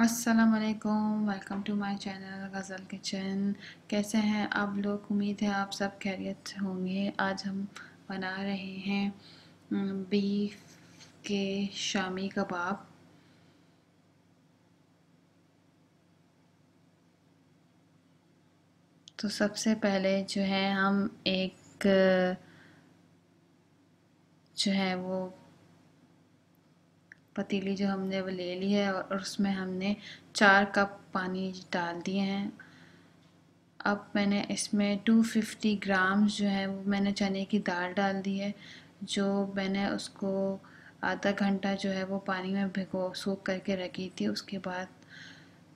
अस्सलाम वालेकुम welcome to my channel Ghazal kitchen कैसे हैं आप लोग उम्मीद है आप सब खैरियत होंगे आज हम बना रहे हैं बीफ के शामी कबाब तो सबसे पहले जो है हम एक जो है वो पतीली जो हमने वो ले ली है और उसमें हमने चार कप पानी डाल दिए हैं अब मैंने इसमें 250 ग्राम जो है वो मैंने चने की दाल डाल दी है जो मैंने उसको आधा घंटा जो है वो पानी में भिगो सूख करके रखी थी उसके बाद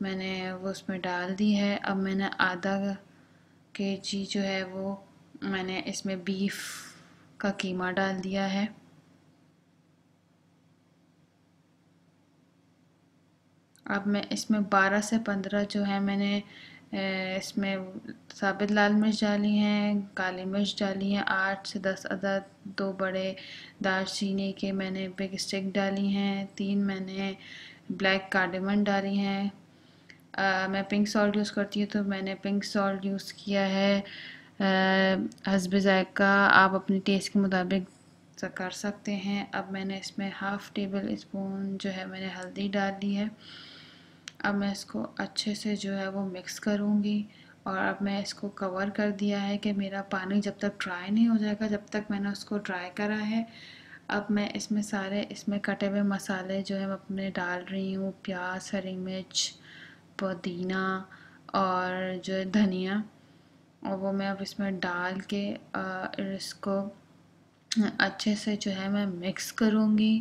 मैंने वो उसमें डाल दी है अब मैंने आधा के जी जो है वो मैंने इसमें बीफ का कीमा डाल दिया है अब मैं इसमें 12 से 15 जो है मैंने इसमें साबित लाल मिर्च डाली हैं काली मिर्च डाली हैं आठ से दस अदद दो बड़े दार चीनी के मैंने बिग स्टिक डाली हैं तीन मैंने ब्लैक कार्डेमन डाली हैं मैं पिंक सॉल्ट यूज़ करती हूँ तो मैंने पिंक सॉल्ट यूज़ किया है हसब ज़ायका आप अपने टेस्ट के मुताबिक कर सकते हैं अब मैंने इसमें हाफ़ टेबल स्पून जो है मैंने हल्दी डाली है अब मैं इसको अच्छे से जो है वो मिक्स करूँगी और अब मैं इसको कवर कर दिया है कि मेरा पानी जब तक ड्राई नहीं हो जाएगा जब तक मैंने उसको ड्राई करा है अब मैं इसमें सारे इसमें कटे हुए मसाले जो है मैं अपने डाल रही हूँ प्याज हरी मिर्च पुदीना और जो है धनिया और वो मैं अब इसमें डाल के इसको अच्छे से जो है मैं मिक्स करूँगी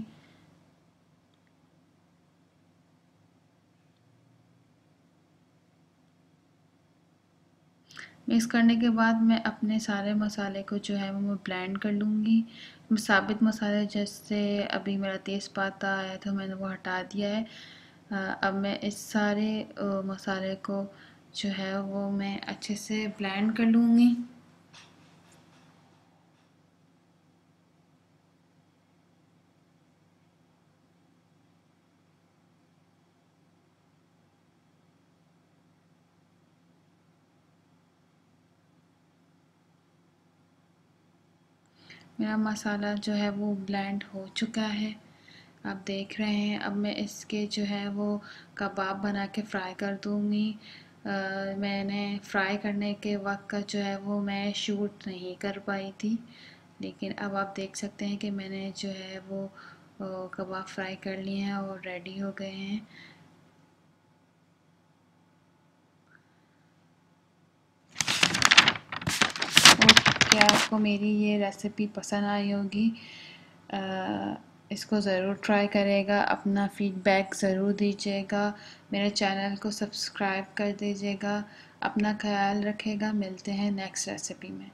मिक्स करने के बाद मैं अपने सारे मसाले को जो है वो मैं ब्लेंड कर लूँगी साबित मसाले जैसे अभी मेरा तेज पाता आया तो मैंने वो हटा दिया है अब मैं इस सारे मसाले को जो है वो मैं अच्छे से ब्लेंड कर लूँगी मेरा मसाला जो है वो ब्लेंड हो चुका है आप देख रहे हैं अब मैं इसके जो है वो कबाब बना के फ्राई कर दूँगी मैंने फ्राई करने के वक्त का जो है वो मैं शूट नहीं कर पाई थी लेकिन अब आप देख सकते हैं कि मैंने जो है वो कबाब फ्राई कर लिए हैं और रेडी हो गए हैं कि आपको मेरी ये रेसिपी पसंद आई होगी इसको ज़रूर ट्राई करेगा अपना फीडबैक ज़रूर दीजिएगा मेरे चैनल को सब्सक्राइब कर दीजिएगा अपना ख्याल रखेगा मिलते हैं नेक्स्ट रेसिपी में